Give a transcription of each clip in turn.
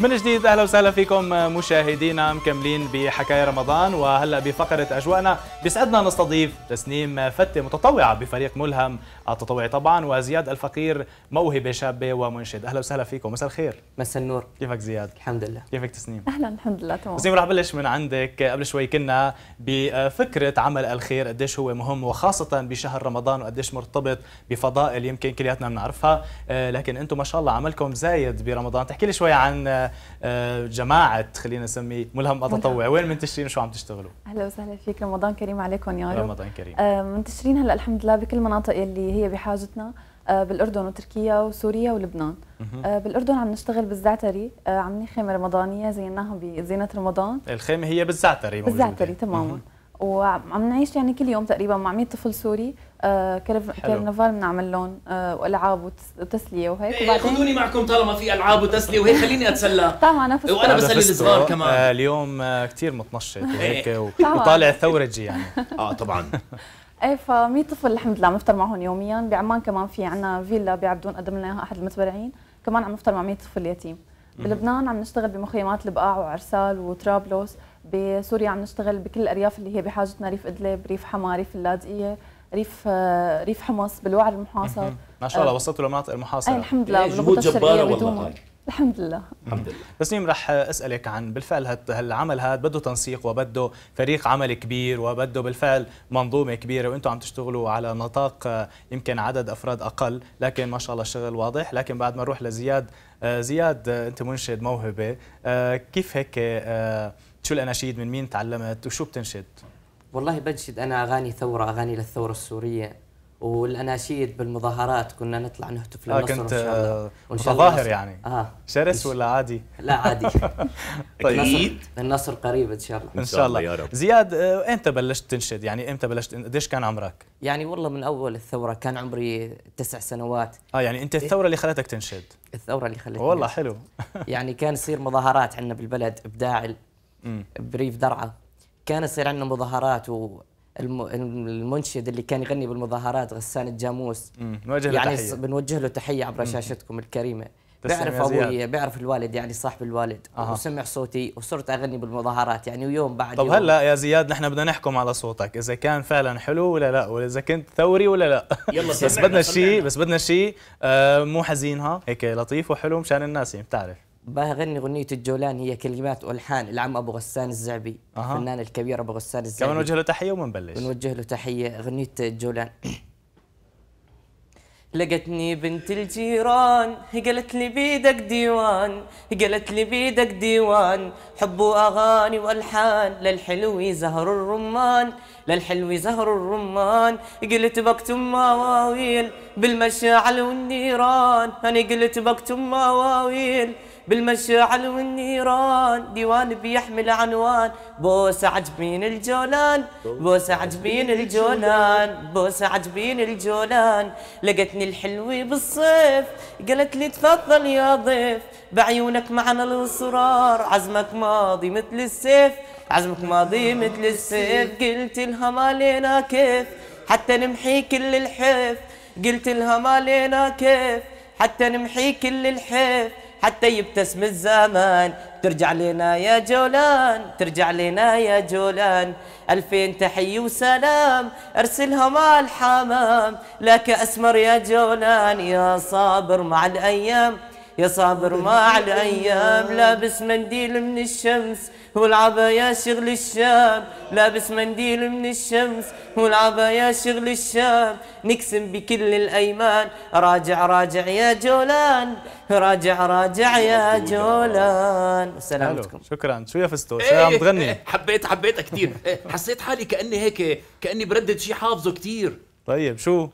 من جديد اهلا وسهلا فيكم مشاهدينا مكملين بحكايه رمضان وهلا بفقره اجواءنا بيسعدنا نستضيف تسنيم فته متطوعه بفريق ملهم التطوعي طبعا وزياد الفقير موهبه شابه ومنشد اهلا وسهلا فيكم مساء الخير مساء النور كيفك زياد الحمد لله كيفك تسنيم اهلا الحمد لله تمام تسنيم رح بلش من عندك قبل شوي كنا بفكره عمل الخير قديش هو مهم وخاصه بشهر رمضان وقديش مرتبط بفضائل يمكن كلياتنا بنعرفها آه، لكن انتم ما شاء الله عملكم زايد برمضان تحكي لي شوي عن آه، جماعه خلينا نسميه ملهم متطوع وين منتشرين وشو عم تشتغلوا اهلا وسهلا فيك رمضان كريم عليكم يا رب رمضان كريم آه، منتشرين هلا الحمد لله بكل المناطق اللي هي بحاجتنا آه، بالاردن وتركيا وسوريا ولبنان بالاردن عم نشتغل بالزعتري عاملين خيمه رمضانيه زيناها بزينه رمضان الخيمه هي بالزعتري موجوده بالزعتري تماما وعم نعيش يعني كل يوم تقريبا مع 100 طفل سوري آه، كرنفال بنعمل لهم والعاب آه، وتسليه وهيك إيه، وبعدين خذوني معكم طالما في العاب وتسليه وهيك خليني اتسلى طبعا نفس وانا بسلي الصغار كمان آه، اليوم كثير متنشط إيه. وهيك وطالع ثورجي يعني اه طبعا ايه ف 100 طفل الحمد لله عم نفطر معهم يوميا بعمان كمان في عندنا فيلا بعبدون قدم لنا احد المتبرعين كمان عم نفطر مع 100 طفل يتيم بلبنان عم نشتغل بمخيمات البقاع وعرسال وطرابلس بسوريا عم نشتغل بكل الارياف اللي هي بحاجتنا ريف ادلب ريف حما ريف اللاذقيه ريف آه، ريف حمص بالوعر المحاصر ما شاء الله آه، وصلتوا لمناطق المحاصره الحمد لله جهود جباره والله طيب؟ الحمد لله الحمد لله تسنيم رح اسالك عن بالفعل هالعمل هذا بده تنسيق وبده فريق عمل كبير وبده بالفعل منظومه كبيره وانتم عم تشتغلوا على نطاق آه، يمكن عدد افراد اقل لكن ما شاء الله الشغل واضح لكن بعد ما نروح لزياد زياد انت منشد موهبه كيف هيك شو الاناشيد من مين تعلمت وشو بتنشد؟ والله بنشد انا اغاني ثوره اغاني للثوره السوريه والاناشيد بالمظاهرات كنا نطلع نهتف آه، للنصر آه كنت آه متظاهر يعني آه. شرس ولا عادي؟ لا عادي اكيد طيب. النصر قريب ان شاء الله ان شاء الله يا رب زياد آه، امتى بلشت تنشد؟ يعني امتى بلشت قديش كان عمرك؟ يعني والله من اول الثوره كان عمري تسع سنوات اه يعني انت الثوره اللي خلتك تنشد الثوره اللي خلتني والله حلو يعني كان يصير مظاهرات عندنا بالبلد ابداع بريف درعا كان يصير عندنا مظاهرات و المنشد اللي كان يغني بالمظاهرات غسان الجاموس نوجه يعني تحية. بنوجه له تحيه عبر شاشتكم الكريمه بيعرف ابوي بيعرف الوالد يعني صاحب الوالد أه. وسمع صوتي وصرت اغني بالمظاهرات يعني ويوم بعد طب يوم. هلا يا زياد نحن بدنا نحكم على صوتك اذا كان فعلا حلو ولا لا واذا كنت ثوري ولا لا يلا بس بدنا شيء بس آه، بدنا شيء مو مو حزينها هيك لطيف وحلو مشان الناس يعني بتعرف بغني غنية الجولان هي كلمات والحان العم ابو غسان الزعبي أه. الفنان الكبير ابو غسان الزعبي كمان نوجه له تحيه ومنبلش بنوجه له تحيه غنية الجولان لقتني بنت الجيران قالت لي بيدك ديوان قالت لي بيدك ديوان حب واغاني والحان للحلو زهر الرمان للحلو زهر الرمان قلت بكتم مواويل بالمشاعل والنيران انا قلت بكتم مواويل بالمشاعل والنيران ديوان بيحمل عنوان بوس عجبين الجولان بوس عجبين الجولان بوس عجبين الجولان لقتني الحلوة بالصيف قالت لي تفضل يا ضيف بعيونك معنا الاصرار عزمك ماضي مثل السيف عزمك ماضي مثل السيف قلت لها ما لينا كيف حتى نمحي كل الحيف قلت لها ما لينا كيف حتى نمحي كل الحيف حتى يبتسم الزمان ترجع لنا يا جولان ترجع لنا يا جولان ألفين تحية وسلام أرسلهم الحمام لك أسمر يا جولان يا صابر مع الأيام يا صابر ما على لابس منديل من الشمس والعبا يا شغل الشام لابس منديل من الشمس والعبا يا شغل الشام نقسم بكل الايمان راجع راجع يا جولان راجع راجع يا جولان سلامتكم شكرا شو يا فستو إيه. شو عم تغني حبيت حبيتها كثير إيه. حسيت حالي كاني هيك كاني بردد شيء حافظه كثير طيب شو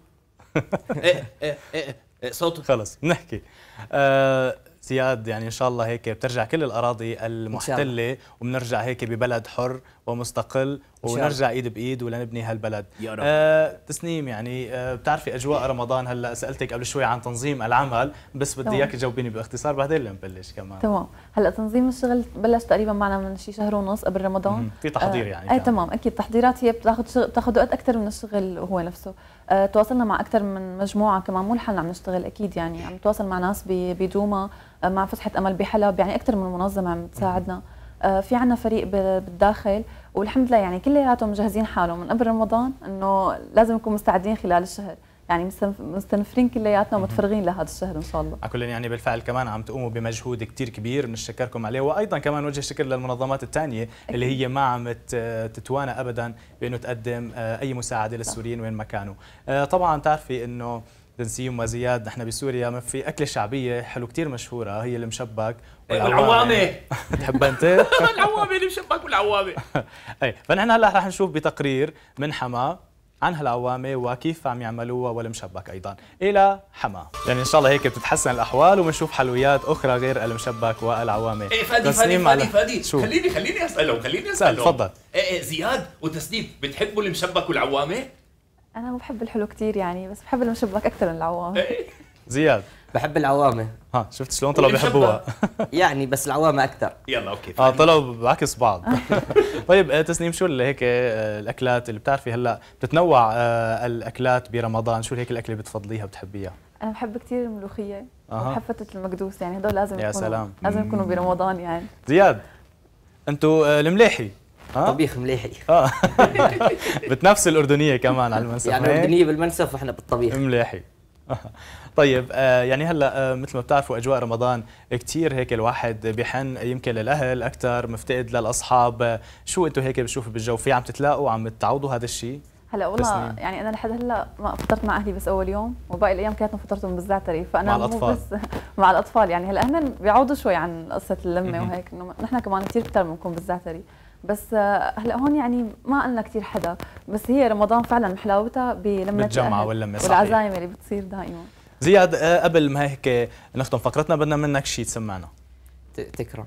إيه، إيه، صوته خلص نحكي آه سياد يعني ان شاء الله هيك بترجع كل الاراضي المحتله وبنرجع هيك ببلد حر ومستقل ونرجع ايد بايد ولنبني هالبلد يا رب. آه تسنيم يعني آه بتعرفي اجواء رمضان هلا سالتك قبل شوي عن تنظيم العمل بس بدي اياك تجاوبيني باختصار بعدين لنبلش كمان تمام هلا تنظيم الشغل بلش تقريبا معنا من شي شهر ونص قبل رمضان في تحضير آه يعني اي تمام اكيد تحضيرات هي بتاخذ شغل بتاخذ وقت اكثر من الشغل هو نفسه آه تواصلنا مع اكثر من مجموعه كمان مو لحالنا عم نشتغل اكيد يعني عم نتواصل مع ناس بدوما آه، مع فتحه امل بحلب يعني اكثر من منظمه عم تساعدنا آه، في عنا فريق بالداخل والحمد لله يعني كلياتهم مجهزين حالهم من قبل رمضان انه لازم نكون مستعدين خلال الشهر يعني مستنفرين كلياتنا ومتفرغين لهذا الشهر ان شاء الله على كل يعني بالفعل كمان عم تقوموا بمجهود كثير كبير بنشكركم عليه وايضا كمان وجه شكر للمنظمات الثانيه اللي هي ما عم تتوانى ابدا بانه تقدم آه، اي مساعده للسوريين وين ما كانوا طبعا تعرفي انه دنسيم وزياد نحن بسوريا ما في اكله شعبيه حلو كثير مشهوره هي المشبك إيه، والعوامه تحب انت؟ العوامه المشبك والعوامه اي فنحن هلا رح نشوف بتقرير من حما عن هالعوامة وكيف عم يعملوها والمشبك أيضا إلى حما يعني إن شاء الله هيك بتتحسن الأحوال وبنشوف حلويات أخرى غير المشبك والعوامة إيه فادي فادي فادي, فادي. شو؟ خليني خليني أسأله خليني أسأله تفضل إيه إيه زياد وتسنيم بتحبوا المشبك والعوامة؟ انا ما بحب الحلو كثير يعني بس بحب المشبك اكثر من العوامه إيه. زياد بحب العوامه ها شفت شلون طلعوا بيحبوها يعني بس العوامه اكثر يلا اوكي اه طلعوا بعكس بعض طيب آه، تسنيم شو اللي هيك آه، الاكلات اللي بتعرفي هلا بتتنوع آه، الاكلات برمضان شو هيك الاكله بتفضليها بتحبيها انا بحب كثير الملوخيه أه. بحب فتة المقدوس يعني هدول لازم يا يكونوا سلام. لازم يكونوا برمضان يعني زياد انتوا الملاحي آه؟ طبيخ مليحي اه بتنافس الاردنيه كمان على المنسف يعني الاردنيه إيه؟ بالمنسف واحنا بالطبيخ مليحي طيب آه، يعني هلا آه، مثل ما بتعرفوا اجواء رمضان كثير هيك الواحد بحن يمكن للاهل اكثر مفتقد للاصحاب شو انتم هيك بتشوفوا بالجو في عم تتلاقوا عم تعوضوا هذا الشيء هلا والله يعني انا لحد هلا ما فطرت مع اهلي بس اول يوم وباقي الايام كانت فطرتهم بالزعتري فانا مع الاطفال بس مع الاطفال يعني هلا هن بيعوضوا شوي عن قصه اللمه وهيك انه نحن كمان كثير اكثر بنكون بالزعتري بس آه، هلا هون يعني ما قلنا كثير حدا بس هي رمضان فعلا حلاوتها بلمه الجمعة واللمه والعزايم اللي بتصير دائما زياد آه، قبل ما هيك نختم فقرتنا بدنا منك شيء تسمعنا تكرم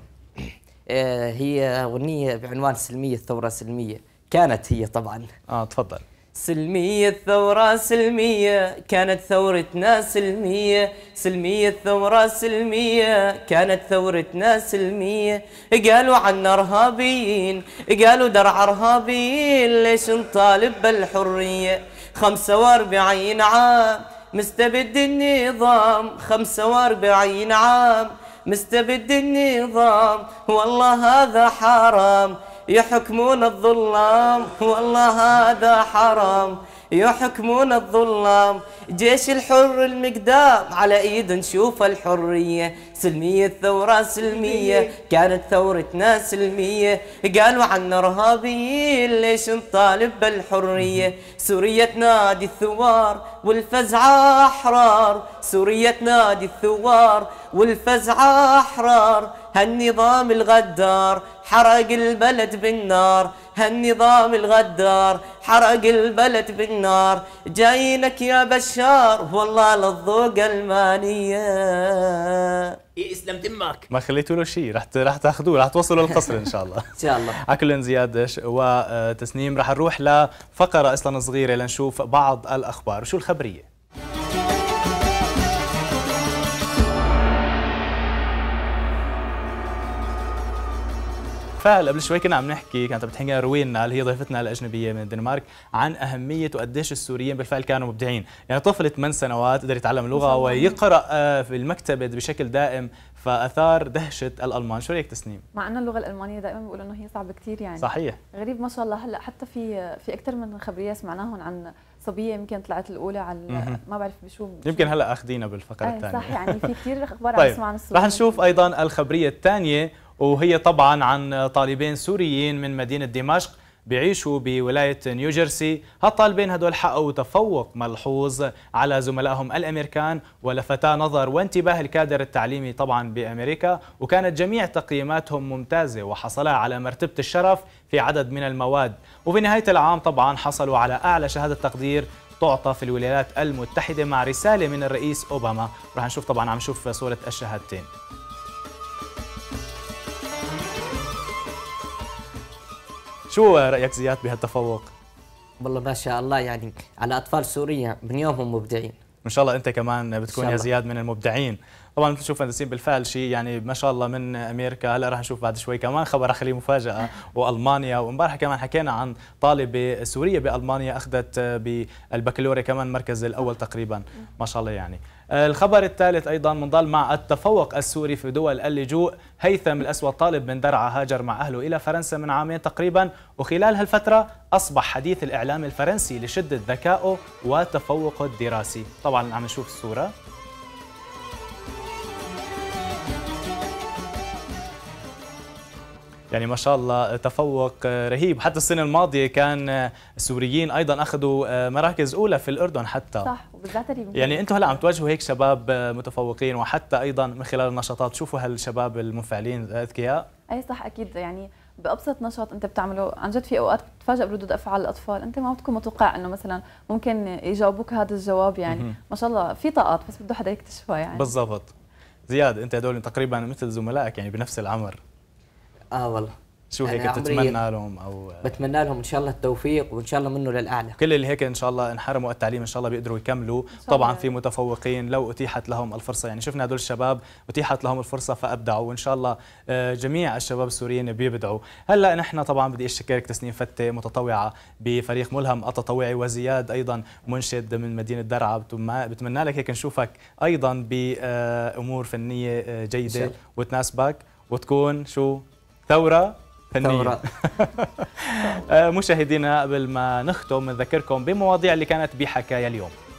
آه، هي اغنيه بعنوان سلميه الثوره السلميه كانت هي طبعا اه تفضل سلمية الثورة سلمية كانت ثورتنا سلمية سلمية الثورة سلمية كانت ثورتنا سلمية قالوا عنا ارهابيين قالوا درع ارهابيين ليش نطالب بالحرية خمسة واربعين عام مستبد النظام خمسة واربعين عام مستبد النظام والله هذا حرام يحكمون الظلام والله هذا حرام يحكمون الظلام جيش الحر المقدام على ايد نشوف الحرية سلمية الثورة سلمية كانت ثورتنا سلمية قالوا عنا ارهابيين ليش نطالب بالحرية سورية نادي الثوار والفزعة احرار سورية نادي الثوار والفزعة احرار هالنظام الغدار حرق البلد بالنار هالنظام الغدار حرق البلد بالنار جاينك يا بشار والله للذوق المانيه يسلم دمك ما خليتوا له شيء رح رح تاخذوه رح توصلوا للقصر ان شاء الله ان شاء الله اكل زياد وتسنيم رح نروح لفقره اصلا صغيره لنشوف بعض الاخبار شو الخبريه فهل قبل شوي كنا عم نحكي كانت عم تحكي روينا اللي هي ضيفتنا الاجنبيه من الدنمارك عن اهميه وقديش السوريين بالفعل كانوا مبدعين يعني طفل ثمان سنوات قدر يتعلم لغه ويقرا آه، في المكتبه بشكل دائم فاثار دهشه الالمان شو رايك تسنيم مع انه اللغه الالمانيه دائما بيقولوا انه هي صعبه كثير يعني صحيح غريب ما شاء الله هلا حتى في في اكثر من خبريه سمعناهم عن صبيه يمكن طلعت الاولى على ما بعرف بشو يمكن هلا اخذينا بالفقره إيه، الثانيه صح يعني في كثير اخبار طيب. عم نسمع عن السوريين رح نشوف ايضا الخبريه الثانيه وهي طبعا عن طالبين سوريين من مدينة دمشق بيعيشوا بولاية نيوجيرسي هالطالبين هدول حققوا تفوق ملحوظ على زملائهم الأمريكان ولفتا نظر وانتباه الكادر التعليمي طبعا بأمريكا وكانت جميع تقييماتهم ممتازة وحصلا على مرتبة الشرف في عدد من المواد وفي نهاية العام طبعا حصلوا على أعلى شهادة تقدير تعطى في الولايات المتحدة مع رسالة من الرئيس أوباما رح نشوف طبعا عم نشوف صورة الشهادتين شو رايك زياد بهالتفوق والله ما شاء الله يعني على اطفال سوريا من يومهم مبدعين ان شاء الله انت كمان بتكون يا زياد من المبدعين طبعا بنشوف مهندسين بالفعل شيء يعني ما شاء الله من امريكا هلا راح نشوف بعد شوي كمان خبر اخليه مفاجاه والمانيا وامبارح كمان حكينا عن طالبه سوريه بالمانيا اخذت بالبكالوريا كمان مركز الاول تقريبا ما شاء الله يعني آه، الخبر الثالث أيضا منضل مع التفوق السوري في دول اللجوء هيثم الأسود طالب من درعا هاجر مع أهله إلى فرنسا من عامين تقريبا وخلال هالفترة أصبح حديث الإعلام الفرنسي لشدة ذكائه وتفوقه الدراسي طبعا عم نشوف الصورة يعني ما شاء الله تفوق آه، رهيب حتى السنه الماضيه كان آه، السوريين ايضا اخذوا آه، مراكز اولى في الاردن حتى صح وبالذات يعني انتم هلا عم تواجهوا هيك شباب متفوقين وحتى ايضا من خلال النشاطات شوفوا هالشباب المنفعلين اذكياء اي صح اكيد يعني بابسط نشاط انت بتعمله عن جد في اوقات بتتفاجئ بردود افعال الاطفال انت ما بتكون متوقع انه مثلا ممكن يجاوبوك هذا الجواب يعني ما شاء الله في طاقات بس بده حدا يكتشفها يعني بالضبط زياد انت هدول تقريبا مثل زملائك يعني بنفس العمر اه والله شو هيك بتتمنى يعني لهم او بتمنى لهم ان شاء الله التوفيق وان شاء الله منه للاعلى كل اللي هيك ان شاء الله انحرموا التعليم ان شاء الله بيقدروا يكملوا طبعا في متفوقين لو اتيحت لهم الفرصه يعني شفنا هدول الشباب اتيحت لهم الفرصه فابدعوا وان شاء الله آه، جميع الشباب السوريين بيبدعوا هلا نحن طبعا بدي اشكرك تسنيم فتي متطوعه بفريق ملهم التطوعي وزياد ايضا منشد من مدينه درعا بتمنى لك هيك نشوفك ايضا بامور فنيه آه، جيده وتناسبك وتكون شو ثورة فنية ثورة آه، مشاهدينا قبل ما نختم نذكركم بمواضيع اللي كانت بحكاية اليوم